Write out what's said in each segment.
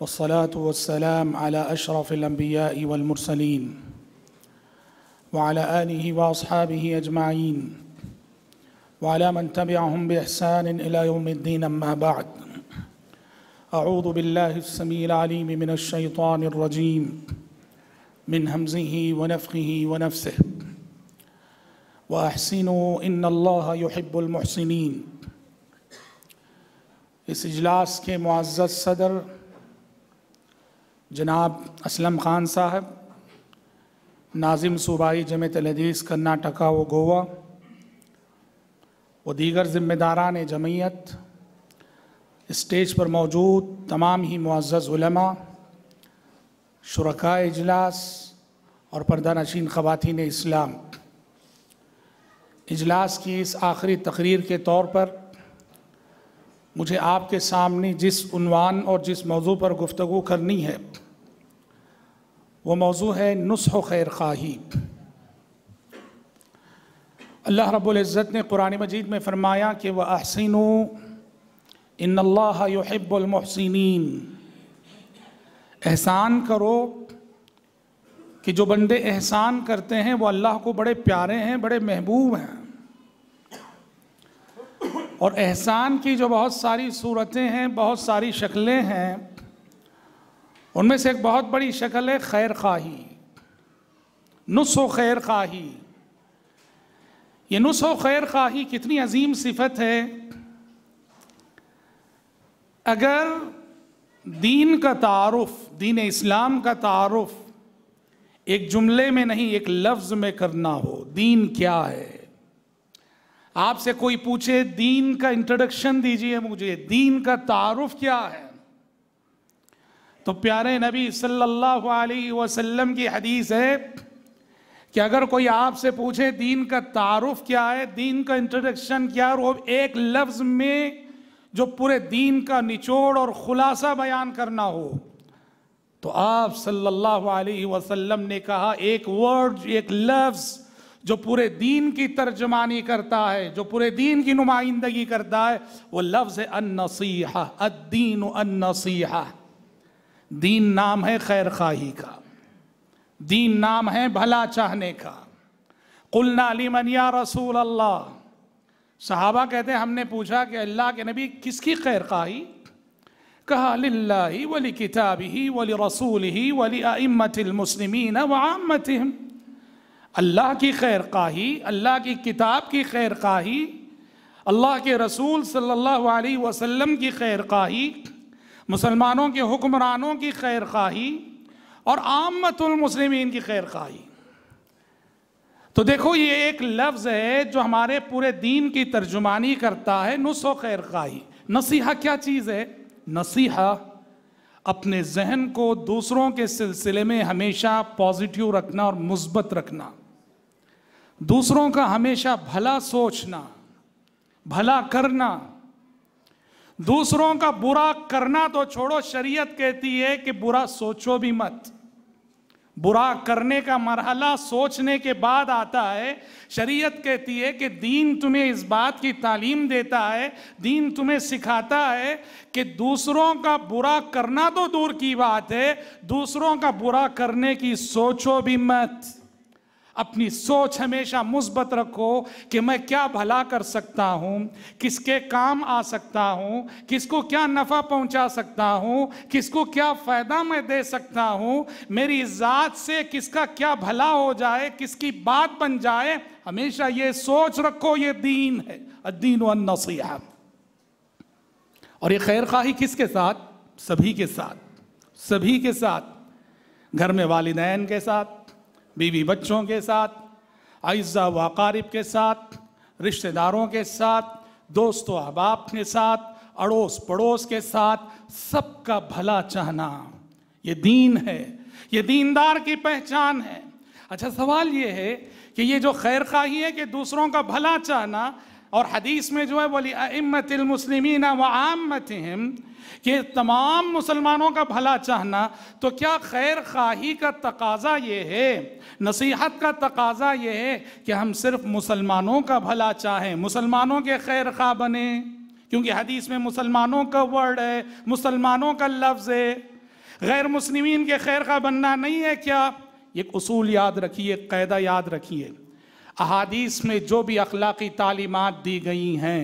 والصلاة والسلام على أشرف الأنبياء والمرسلين وعلى آله وأصحابه أجمعين وعلى من تبعهم بإحسان إلى يوم الدين أما بعد أعوذ بالله السميع العليم من الشيطان الرجيم من همزه ونفخه ونفسه وأحسنوا إن الله يحب المحسنين اس اجلاس کے معزز صدر जनाब असलम खान साहब नाजिम सूबाई जमत लदीस कर्नाटका व गोवा व दीगर ज़िम्मेदारान जमीयत स्टेज पर मौजूद तमाम ही मुआज़ा शुरा इजलास और नशीन ख़वान इस्लाम इजलास की इस आखिरी तकरीर के तौर पर मुझे आपके सामने जिस उनवान और जिस मौजू पर गुफ्तु करनी है वो मौजू है नुस्ख खैर खाही अल्लाह रब्ज़त ने कुरान मजीद में फ़रमाया कि वह अहसिन इन एहसान करो कि जो बंदे एहसान करते हैं वो अल्लाह को बड़े प्यारे हैं बड़े महबूब हैं और एहसान की जो बहुत सारी सूरतें हैं बहुत सारी शक्लें हैं उनमें से एक बहुत बड़ी शक्ल है खैर खाही नुसो खैर खाही ये नुसो खैर खाही कितनी अजीम सिफत है अगर दीन का तारफ़ दीन इस्लाम का तारफ़ एक जुमले में नहीं एक लफ्ज़ में करना हो दीन क्या है आपसे कोई पूछे दीन का इंट्रोडक्शन दीजिए मुझे दीन का तारफ़ क्या है तो प्यारे नबी सल्लल्लाहु अलैहि वसल्लम की हदीस है कि अगर कोई आपसे पूछे दीन का तारुफ क्या है दीन का इंट्रोडक्शन क्या है वो एक लफ्ज़ में जो पूरे दीन का निचोड़ और ख़ुलासा बयान करना हो तो आप सल्लल्लाहु अलैहि वसल्लम ने कहा एक वर्ड एक लफ्ज़ जो पूरे दीन की तर्जमानी करता है जो पूरे दीन की नुमाइंदगी करता है वो लफ्ज़ अन नसीहा अद्दीन अन नसीहा दीन नाम है खैर खाही का दीन नाम है भला चाहने का कुलना लिमनिया रसूल अल्लाह सहाबा कहते हैं हमने पूछा कि अल्लाह के नबी किसकी खैर खाही कहा लिल्ला ही वली किताब ही वली रसूल ही वली अम्मतमसलिमिन वमत अल्लाह की खैर खाही अल्लाह की किताब की खैर खाही अल्लाह के रसूल सल्लल्लाहु अलैहि वसल्लम की खैर खाही मुसलमानों के हुक्मरानों की खैर खाही और आमतुलमसलिमिन की खैर खाही तो देखो ये एक लफ्ज़ है जो हमारे पूरे दीन की तर्जुमानी करता है नुसो खैर खाही नसीहा क्या चीज़ है नसीहा अपने जहन को दूसरों के सिलसिले में हमेशा पॉजिटिव रखना और मुस्बत रखना दूसरों का हमेशा भला सोचना भला करना दूसरों का बुरा करना तो छोड़ो शरीयत कहती है कि बुरा सोचो भी मत बुरा करने का मरहला सोचने के बाद आता है शरीयत कहती है कि दीन तुम्हें इस बात की तालीम देता है दीन तुम्हें सिखाता है कि दूसरों का बुरा करना तो दूर की बात है दूसरों का बुरा करने की सोचो भी मत अपनी सोच हमेशा मुस्बत रखो कि मैं क्या भला कर सकता हूँ किसके काम आ सकता हूँ किसको क्या नफ़ा पहुँचा सकता हूँ किसको क्या फ़ायदा मैं दे सकता हूँ मेरी ज़ात से किसका क्या भला हो जाए किसकी बात बन जाए हमेशा ये सोच रखो ये दीन है दीन नसीहा और ये खैर खाही किसके साथ सभी के साथ सभी के साथ घर में वालदेन के साथ बीवी बच्चों के साथ अज्जा अकारब के साथ रिश्तेदारों के साथ दोस्तों अहबाब के साथ अड़ोस पड़ोस के साथ सबका भला चाहना ये दीन है ये दीनदार की पहचान है अच्छा सवाल ये है कि ये जो खैर खाही है कि दूसरों का भला चाहना और हदीस में जो है बोली अम्मतमसलिमिन वमतम कि तमाम मुसलमानों का भला चाहना तो क्या खैर खाही का तकाजा ये है नसीहत का तकाजा ये है कि हम सिर्फ मुसलमानों का भला चाहें मुसलमानों के खैर खा बने क्योंकि हदीस में मुसलमानों का वर्ड है मुसलमानों का लफ्ज़ है गैर मुस्लिमीन के खैर खा बनना नहीं है क्या एक असूल याद रखिए कैदा याद रखिए अहादीस में जो भी अखलाकी तालीमत दी गई हैं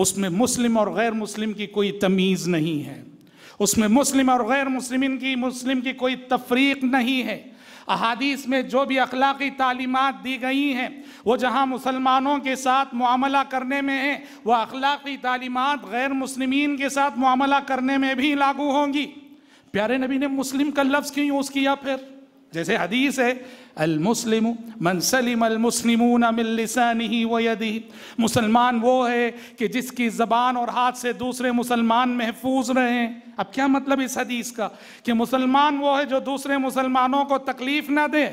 उसमें मुस्लिम और गैर मुस्लिम की कोई तमीज़ नहीं है उसमें मुस्लिम और गैर मुस्लिम की मुस्लिम की कोई तफरीक नहीं है अहादीस में जो भी अखलाकी तालीमत दी गई हैं वो जहाँ मुसलमानों के साथ मामला करने में है वह अखलाकी तालीमत गैर मुस्लिम के साथ मामला करने में भी लागू होंगी प्यारे नबी ने मुस्लिम का लफ्ज़ क्यों यूज़ किया फिर जैसे हदीस है अलमुस्लिम मनसलिम अलमुस्लिमून मिलसानी यदि मुसलमान वो है कि जिसकी ज़बान और हाथ से दूसरे मुसलमान महफूज रहे अब क्या मतलब इस हदीस का कि मुसलमान वो है जो दूसरे मुसलमानों को तकलीफ़ ना दे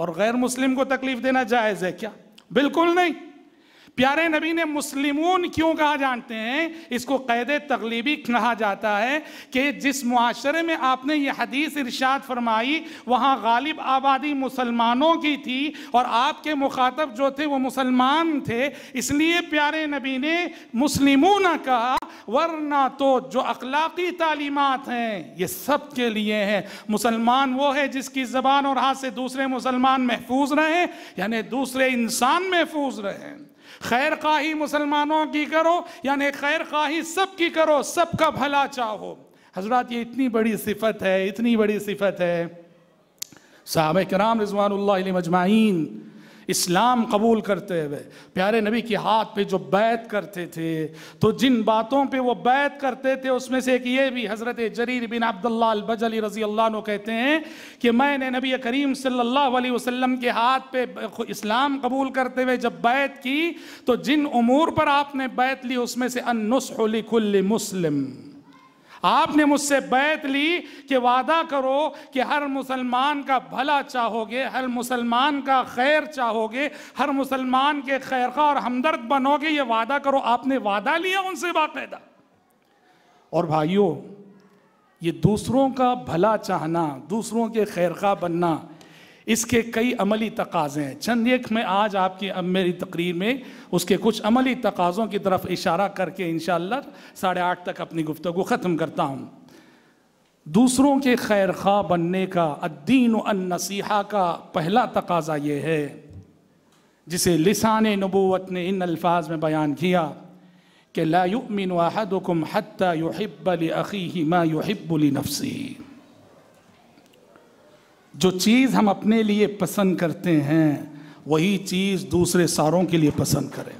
और गैर मुस्लिम को तकलीफ़ देना जायज़ है क्या बिल्कुल नहीं प्यारे नबी ने मुस्लिमून क्यों कहा जानते हैं इसको कैद तकलीबी कहा जाता है कि जिस मुआरे में आपने यह हदीस इर्शाद फरमाई वहाँ गालिब आबादी मुसलमानों की थी और आपके मुखातब जो थे वो मुसलमान थे इसलिए प्यारे नबी ने मुस्लिमून कहा वरना तो जो अखलाकी तालीमत हैं ये सब के लिए हैं मुसलमान वो है जिसकी ज़बान और हाथ से दूसरे मुसलमान महफूज रहें यानी दूसरे इंसान महफूज रहें खैर खाही मुसलमानों की करो यानी खैर खाही सब की करो सबका भला चाहो हजरत ये इतनी बड़ी सिफत है इतनी बड़ी सिफत है साहब कराम रिजवान मजमाइन इस्लाम कबूल करते हुए प्यारे नबी के हाथ पे जो बैत करते थे तो जिन बातों पे वो बैत करते थे उसमें से एक ये भी हज़रत जरीर बिन अब्दुल्ला बजली रजी अल्लाह कहते हैं कि मैंने नबी करीम सल्लल्लाहु अलैहि वसल्लम के हाथ पे इस्लाम कबूल करते हुए जब बैत की तो जिन उमूर पर आपने बैत ली उसमें से अनसली कुल्ल मुस्लिम आपने मुझसे बैत ली कि वादा करो कि हर मुसलमान का भला चाहोगे हर मुसलमान का खैर चाहोगे हर मुसलमान के खैर खा और हमदर्द बनोगे ये वादा करो आपने वादा लिया उनसे बाकायदा और भाइयों ये दूसरों का भला चाहना दूसरों के खैर खा बनना इसके कई अमली तकाजे हैं चंद एक मैं आज आपकी अब मेरी तकरीर में उसके कुछ अमली तकाज़ों की तरफ इशारा करके इन साढ़े आठ तक अपनी गुफ्तु ख़त्म करता हूँ दूसरों के खैर खा बनने का अद्दीन अन का पहला तकाजा ये है जिसे लिसान नबूत ने इन अल्फाज में बयान किया कि लायुमिन वाहदुकुम हत्ता युहिब्बल अखी मा युहिब्बुल नफसी जो चीज़ हम अपने लिए पसंद करते हैं वही चीज़ दूसरे सारों के लिए पसंद करें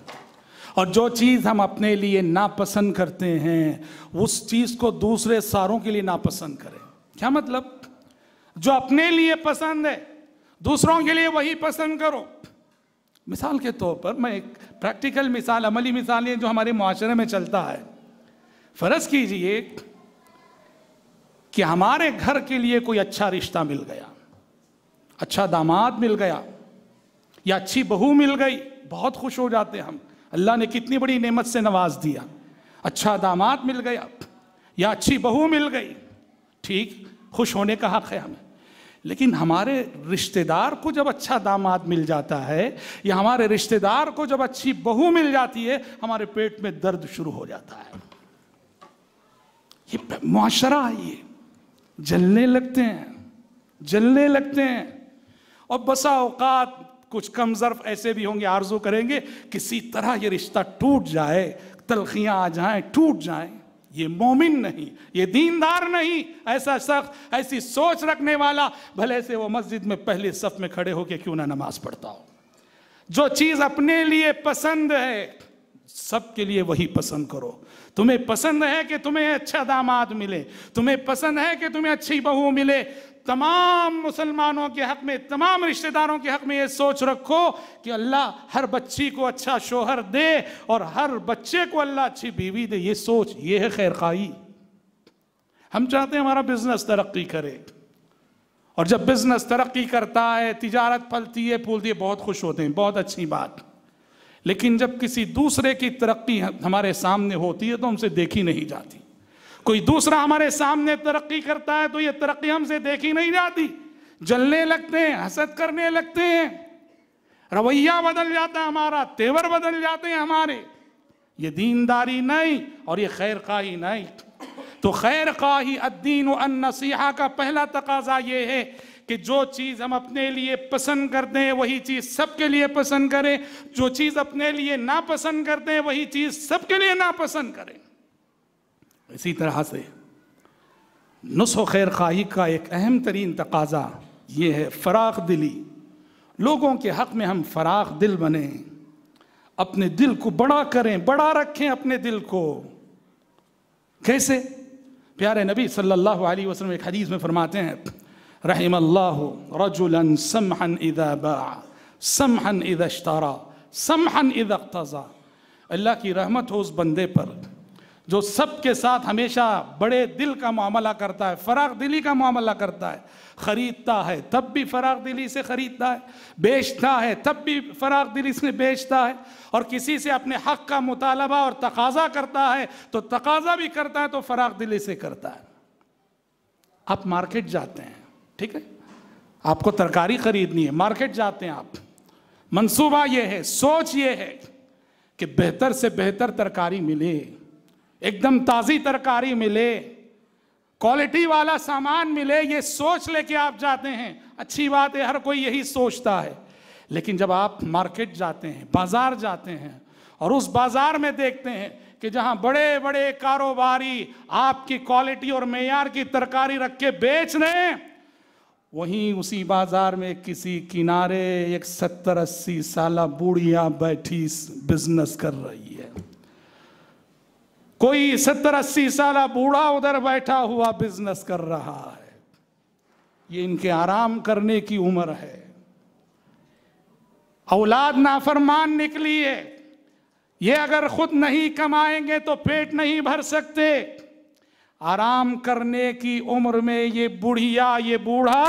और जो चीज़ हम अपने लिए नापसंद करते हैं उस चीज़ को दूसरे सारों के लिए नापसंद करें क्या मतलब जो अपने लिए पसंद है दूसरों के लिए वही पसंद करो मिसाल के तौर पर मैं एक प्रैक्टिकल मिसाल अमली मिसाल ये जो हमारे माशरे में चलता है फ़र्ज़ कीजिए कि हमारे घर के लिए कोई अच्छा रिश्ता मिल गया अच्छा दामाद मिल गया या अच्छी बहू मिल गई बहुत खुश हो जाते हम अल्लाह ने कितनी बड़ी नेमत से नवाज दिया अच्छा दामाद मिल गया या अच्छी बहू मिल गई ठीक खुश होने का हक है हमें लेकिन हमारे रिश्तेदार को जब अच्छा दामाद मिल जाता है या हमारे रिश्तेदार को जब अच्छी बहू मिल जाती है हमारे पेट में दर्द शुरू हो जाता है ये माशरा है ये जलने लगते हैं जलने लगते हैं और बसा औकात कुछ कम ज़र्फ ऐसे भी होंगे आरजू करेंगे किसी तरह ये रिश्ता टूट जाए तलखियां आ जाएं टूट जाएं ये मोमिन नहीं ये दीनदार नहीं ऐसा शख्स ऐसी सोच रखने वाला भले से वो मस्जिद में पहले सफ में खड़े होके क्यों ना नमाज पढ़ता हो जो चीज़ अपने लिए पसंद है सबके लिए वही पसंद करो तुम्हें पसंद है कि तुम्हें अच्छा दामाद मिले तुम्हें पसंद है कि तुम्हें अच्छी बहू मिले तमाम मुसलमानों के हक में तमाम रिश्तेदारों के हक में ये सोच रखो कि अल्लाह हर बच्ची को अच्छा शोहर दे और हर बच्चे को अल्लाह अच्छी बीवी दे ये सोच ये है खैर खाई हम चाहते हैं हमारा बिजनेस तरक्की करे और जब बिजनेस तरक्की करता है तिजारत फलती है फूलती है बहुत खुश होते हैं बहुत अच्छी बात लेकिन जब किसी दूसरे की तरक्की हमारे सामने होती है तो हमसे देखी नहीं जाती कोई दूसरा हमारे सामने तरक्की करता है तो ये तरक्की हमसे देखी नहीं जाती जलने लगते हैं हसद करने लगते हैं रवैया बदल जाता है हमारा तेवर बदल जाते हैं हमारे ये दीनदारी नहीं और ये खैर खाही नहीं तो खैर खाही अद्दीन अन्नसीहा का पहला तकाजा ये है कि जो चीज़ हम अपने लिए पसंद करते हैं वही चीज़ सबके लिए पसंद करें जो चीज़ अपने लिए नापसंद करते हैं वही चीज़ सबके लिए नापसंद करें इसी तरह से नुस्ख खैर खाही का एक अहम तरीन तकाजा ये है फराख दिली लोगों के हक़ में हम फराख दिल बने अपने दिल को बड़ा करें बड़ा रखें अपने दिल को कैसे प्यारे नबी सल्लल्लाहु अलैहि वसल्लम एक हदीस में फरमाते हैं رحم الله رجلا سمحا إذا باع समहन इदा इश्तारा समहन इदा तजा अल्लाह की रहमत हो उस बंदे पर जो सबके साथ हमेशा बड़े दिल का मामला करता है फराग दिली का मामला करता है ख़रीदता है तब भी फराग दिली से ख़रीदता है बेचता है तब भी फराग दिली से बेचता है और किसी से अपने हक का मुतालबा और तकाजा करता है तो तकाजा भी करता है तो फराग दिली से करता है आप मार्केट जाते हैं ठीक है आपको तरकारी खरीदनी है मार्केट जाते हैं आप मंसूबा यह है सोच ये है कि बेहतर से बेहतर तरकारी मिले एकदम ताज़ी तरकारी मिले क्वालिटी वाला सामान मिले ये सोच लेके आप जाते हैं अच्छी बात है हर कोई यही सोचता है लेकिन जब आप मार्केट जाते हैं बाजार जाते हैं और उस बाजार में देखते हैं कि जहां बड़े बड़े कारोबारी आपकी क्वालिटी और मैार की तरकारी रख के बेच रहे हैं वहीं उसी बाजार में किसी किनारे एक सत्तर अस्सी साल बूढ़िया बैठी बिजनेस कर रही है कोई सत्तर अस्सी साल बूढ़ा उधर बैठा हुआ बिजनेस कर रहा है ये इनके आराम करने की उम्र है औलाद नाफरमान निकली है ये अगर खुद नहीं कमाएंगे तो पेट नहीं भर सकते आराम करने की उम्र में ये बुढ़िया ये बूढ़ा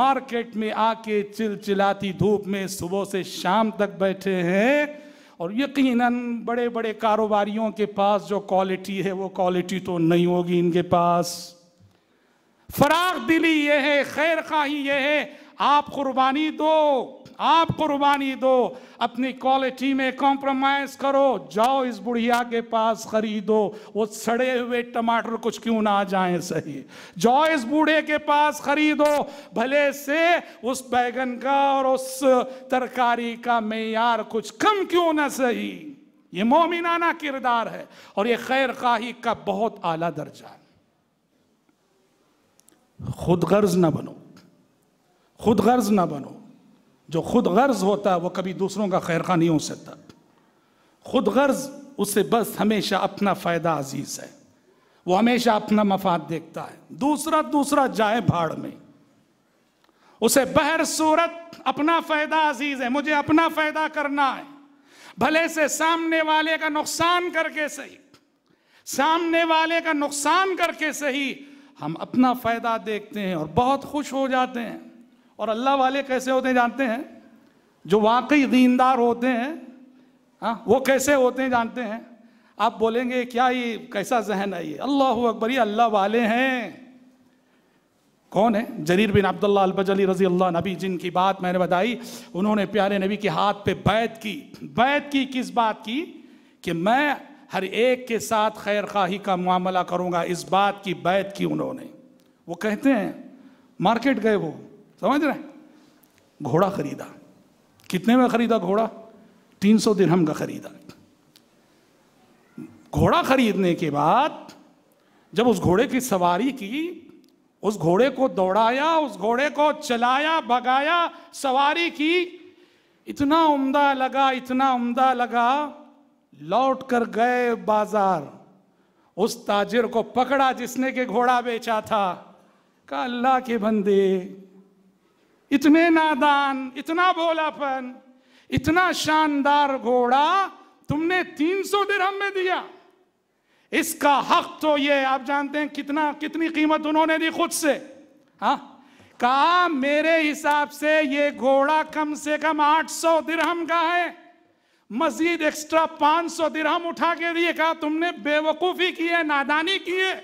मार्केट में आके चिलचिलाती धूप में सुबह से शाम तक बैठे हैं और यकीनन बड़े बड़े कारोबारियों के पास जो क्वालिटी है वो क्वालिटी तो नहीं होगी इनके पास फराग दिली ये है खैर खाही ये है आप कुर्बानी दो आप कुर्बानी दो अपनी क्वालिटी में कॉम्प्रोमाइज करो जाओ इस बुढ़िया के पास खरीदो वो सड़े हुए टमाटर कुछ क्यों ना जाए सही जाओ इस बूढ़े के पास खरीदो भले से उस बैगन का और उस तरकारी का मैार कुछ कम क्यों ना सही ये मोमिनाना किरदार है और ये खैर खाही का बहुत आला दर्जा है खुद गर्ज ना बनो खुद गर्ज ना बनो जो खुद गर्ज होता है वो कभी दूसरों का खैर खा नहीं हो सकता खुद गर्ज उसे बस हमेशा अपना फ़ायदा अजीज है वो हमेशा अपना मफाद देखता है दूसरा दूसरा जाए भाड़ में उसे बहर सूरत अपना फ़ायदा अजीज है मुझे अपना फ़ायदा करना है भले से सामने वाले का नुकसान करके सही सामने वाले का नुकसान करके सही हम अपना फ़ायदा देखते हैं और बहुत खुश हो जाते हैं और अल्लाह वाले कैसे होते हैं जानते हैं जो वाकई दीनदार होते हैं हाँ वो कैसे होते हैं जानते हैं आप बोलेंगे क्या ये कैसा जहन है ये अल्लाह अकबर ये अल्लाह वाले हैं कौन है जरीर बिन अब्दुल्ला अलबजली रजी अल्लाह नबी जिनकी बात मैंने बताई उन्होंने प्यारे नबी के हाथ पे बैत की बैत की किस बात की कि मैं हर एक के साथ खैर खाही का मामला करूँगा इस बात की बैत की उन्होंने वो कहते हैं मार्केट गए वो समझ रहे घोड़ा खरीदा कितने में खरीदा घोड़ा तीन सौ दिरहम का खरीदा घोड़ा खरीदने के बाद जब उस घोड़े की सवारी की उस घोड़े को दौड़ाया उस घोड़े को चलाया भगाया सवारी की इतना उम्दा लगा इतना उम्दा लगा लौट कर गए बाजार उस ताजिर को पकड़ा जिसने के घोड़ा बेचा था का अल्लाह के बंदे इतने नादान इतना भोलापन इतना शानदार घोड़ा तुमने 300 दिरहम में दिया इसका हक तो ये आप जानते हैं कितना कितनी कीमत उन्होंने दी खुद से हा कहा मेरे हिसाब से ये घोड़ा कम से कम 800 दिरहम का है मजीद एक्स्ट्रा 500 दिरहम उठा के दिए कहा तुमने बेवकूफ़ी की है नादानी की है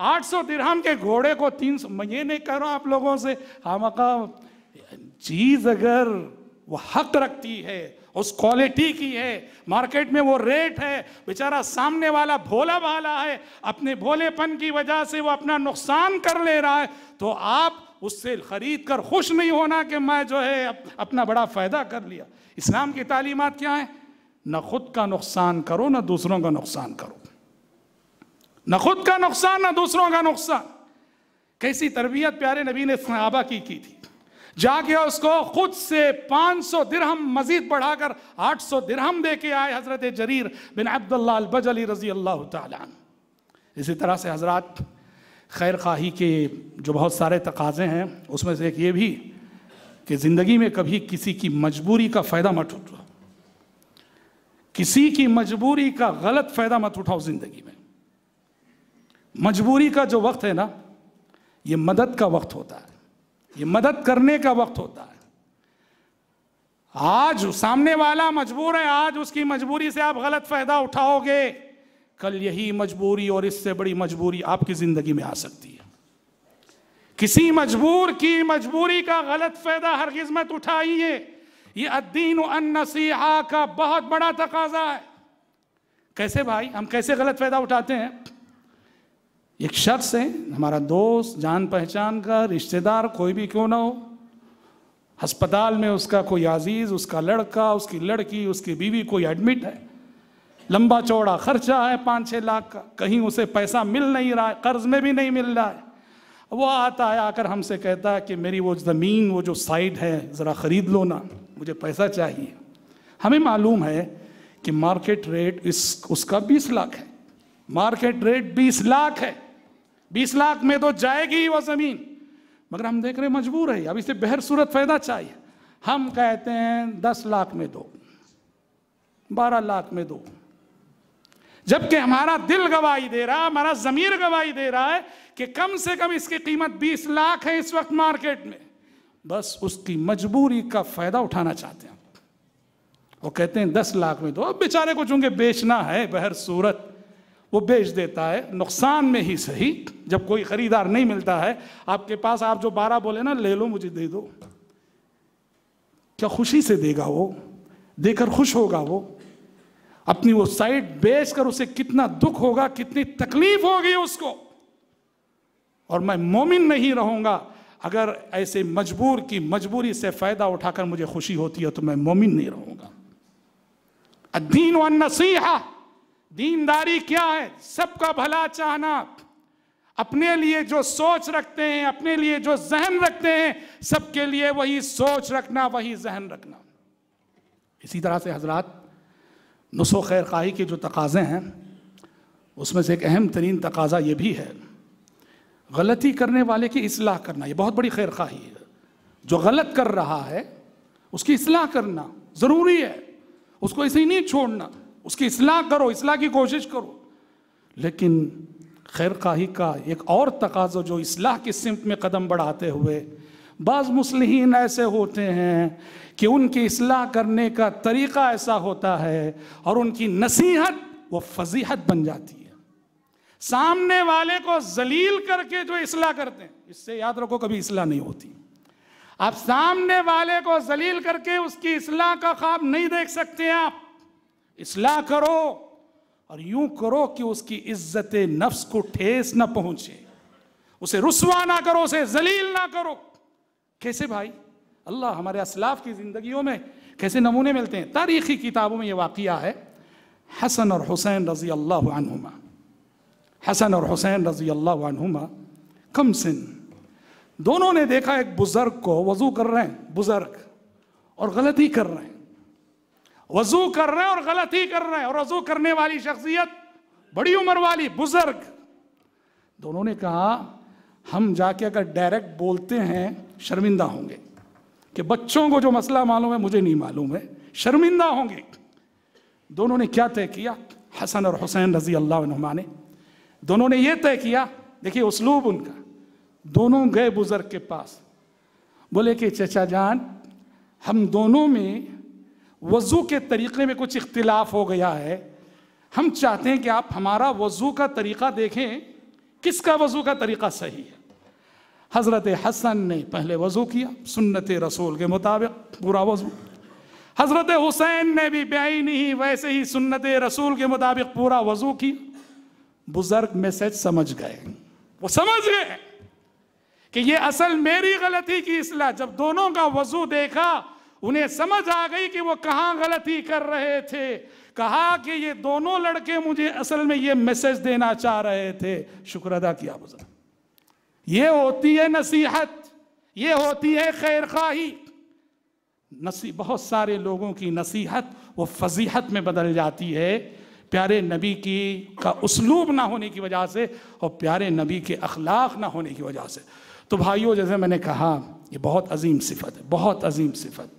800 दिरहम के घोड़े को सौ मैं ये नहीं कह रहा आप लोगों से हम हाँ, चीज़ अगर वो हक रखती है उस क्वालिटी की है मार्केट में वो रेट है बेचारा सामने वाला भोला भाला है अपने भोलेपन की वजह से वो अपना नुकसान कर ले रहा है तो आप उससे खरीद कर खुश नहीं होना कि मैं जो है अपना बड़ा फ़ायदा कर लिया इस्लाम की तालीमत क्या है ना खुद का नुकसान करो ना दूसरों का नुकसान करो ना खुद का नुकसान ना दूसरों का नुकसान कैसी तरबियत प्यारे नबी ने सहाबा की की थी जाके उसको खुद से 500 दिरहम मजीद बढ़ाकर 800 दिरहम दे के आए हजरत जरीर बिन अब्दुल्ला रजी अल्लाह इसी तरह से हजरत खैर खाही के जो बहुत सारे तकाजे हैं उसमें से एक ये भी कि ज़िंदगी में कभी किसी की मजबूरी का फ़ायदा मत उठाओ किसी की मजबूरी का गलत फ़ायदा मत उठाओ ज़िंदगी में मजबूरी का जो वक्त है ना ये मदद का वक्त होता है ये मदद करने का वक्त होता है आज सामने वाला मजबूर है आज उसकी मजबूरी से आप गलत फायदा उठाओगे कल यही मजबूरी और इससे बड़ी मजबूरी आपकी जिंदगी में आ सकती है किसी मजबूर की मजबूरी का गलत फायदा हर किस्मत उठाइए ये अद्दीन नसीहा का बहुत बड़ा तकाजा है कैसे भाई हम कैसे गलत फायदा उठाते हैं एक शख्स है हमारा दोस्त जान पहचान का रिश्तेदार कोई भी क्यों ना हो अस्पताल में उसका कोई अजीज़ उसका लड़का उसकी लड़की उसकी बीवी कोई एडमिट है लंबा चौड़ा खर्चा है पाँच छः लाख का कहीं उसे पैसा मिल नहीं रहा है कर्ज में भी नहीं मिल रहा है वो आता है आकर हमसे कहता है कि मेरी वो ज़मीन वो जो साइड है ज़रा ख़रीद लो ना मुझे पैसा चाहिए हमें मालूम है कि मार्केट रेट इस उसका बीस लाख है मार्केट रेट बीस लाख है बीस लाख में तो जाएगी ही वह जमीन मगर हम देख रहे मजबूर है अब इसे बेहर सूरत फायदा चाहिए हम कहते हैं दस लाख में दो बारह लाख में दो जबकि हमारा दिल गवाही दे रहा है हमारा जमीर गवाही दे रहा है कि कम से कम इसकी कीमत बीस लाख है इस वक्त मार्केट में बस उसकी मजबूरी का फायदा उठाना चाहते हैं वो कहते हैं दस लाख में दो अब बेचारे को चूंकि बेचना है बहर सूरत वो बेच देता है नुकसान में ही सही जब कोई खरीदार नहीं मिलता है आपके पास आप जो बारह बोले ना ले लो मुझे दे दो क्या खुशी से देगा वो देकर खुश होगा वो अपनी वो साइट बेच कर उसे कितना दुख होगा कितनी तकलीफ होगी उसको और मैं मोमिन नहीं रहूंगा अगर ऐसे मजबूर की मजबूरी से फायदा उठाकर मुझे खुशी होती है तो मैं मोमिन नहीं रहूंगा अधीन व नसीहा दीनदारी क्या है सबका भला चाहना अपने लिए जो सोच रखते हैं अपने लिए जो जहन रखते हैं सबके लिए वही सोच रखना वही जहन रखना इसी तरह से हजरत नसो खैर खाही के जो तकाजे हैं उसमें से एक अहम तरीन तकाजा ये भी है गलती करने वाले की असलाह करना यह बहुत बड़ी खैर खाही है जो गलत कर रहा है उसकी असलाह करना ज़रूरी है उसको ऐसे ही नहीं छोड़ना उसकी इसलाह करो इसलाह की कोशिश करो लेकिन खैर खाही का एक और तकाजो जो इसलाह की सिमत में कदम बढ़ाते हुए बाज़ मुसलिन ऐसे होते हैं कि उनकी इसलाह करने का तरीक़ा ऐसा होता है और उनकी नसीहत वो फजीहत बन जाती है सामने वाले को जलील करके जो इसलाह करते हैं इससे याद रखो कभी इसलाह नहीं होती आप सामने वाले को जलील करके उसकी इसलाह का ख्वाब नहीं देख सकते आप इसलाह करो और यूं करो कि उसकी इज्जत नफ्स को ठेस ना पहुंचे उसे रुसवा ना करो उसे जलील ना करो कैसे भाई अल्लाह हमारे असलाफ की ज़िंदगियों में कैसे नमूने मिलते हैं तारीखी किताबों में ये वाकया है हसन और हुसैन रज़ी अल्लाह हसन और हुसैन रज़ी अल्लाह कम सिन दोनों ने देखा एक बुज़ुर्ग को वज़ू कर रहे हैं बुज़ुर्ग और गलती कर रहे हैं वजू कर रहे हैं और गलत ही कर रहे हैं और वजू करने वाली शख्सियत बड़ी उम्र वाली बुजुर्ग दोनों ने कहा हम जाके अगर डायरेक्ट बोलते हैं शर्मिंदा होंगे कि बच्चों को जो मसला मालूम है मुझे नहीं मालूम है शर्मिंदा होंगे दोनों ने क्या तय किया हसन और हुसैन रजी अल्लाह ने दोनों ने यह तय किया देखिए उसलूब उनका दोनों गए बुजुर्ग के पास बोले कि चचा जान हम दोनों में वज़ू के तरीक़े में कुछ इख्तिलाफ हो गया है हम चाहते हैं कि आप हमारा वज़ू का तरीक़ा देखें किसका वज़ू का तरीक़ा सही है हज़रत हसन ने पहले वज़ू किया सुन्नत रसूल के मुताबिक पूरा वज़ू हज़रत हुसैन ने भी ब्याई नहीं वैसे ही सुन्नत रसूल के मुताबिक पूरा वज़ू किया बुज़ुर्ग मैसेज समझ गए वो समझ गए कि ये असल मेरी गलती की इसला जब दोनों का वज़ू देखा उन्हें समझ आ गई कि वो कहाँ गलती कर रहे थे कहा कि ये दोनों लड़के मुझे असल में ये मैसेज देना चाह रहे थे शुक्र अदा किया बुजुर्ग ये होती है नसीहत ये होती है खैर खाही नसी बहुत सारे लोगों की नसीहत वो फजीहत में बदल जाती है प्यारे नबी की का उसलूब ना होने की वजह से और प्यारे नबी के अखलाक ना होने की वजह से तो भाइयों जैसे मैंने कहा ये बहुत अजीम सिफत है बहुत अजीम सिफत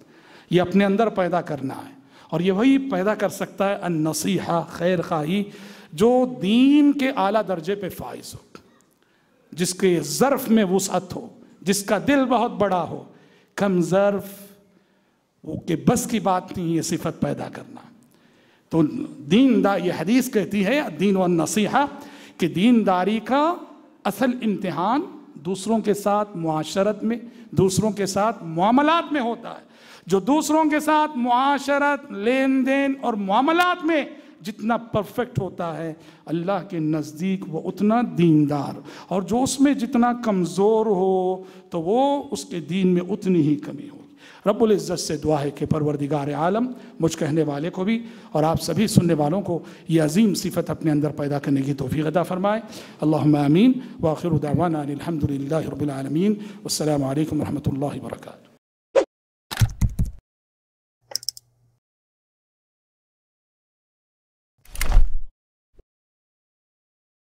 ये अपने अंदर पैदा करना है और ये वही पैदा कर सकता है अन नसीहा खैर खाही जो दीन के आला दर्जे पे फाइज हो जिसके ज़र्फ में वसअत हो जिसका दिल बहुत बड़ा हो कम ज़र्फ वो के बस की बात नहीं ये सिफत पैदा करना तो दीनदार ये हदीस कहती है दीन व नसीहा कि दीनदारी का असल इम्तहान दूसरों के साथ माशरत में दूसरों के साथ मामलात में होता है जो दूसरों के साथ माशरत लेन देन और मामलात में जितना परफेक्ट होता है अल्लाह के नज़दीक वो उतना दीनदार और जो उसमें जितना कमज़ोर हो तो वो उसके दीन में उतनी ही कमी हो रब्बुल इज़्ज़त से दुआ है कि परवरदिगार आलम मुझ कहने वाले को भी और आप सभी सुनने वालों को यह अजीम सिफत अपने अंदर पैदा करने की तोफ़ी अदा फ़रमाए अल्लाह आमीन वाखिर उदावाना अलहमदिल्ला रबालमीन अल्लाम वरहमल वर्का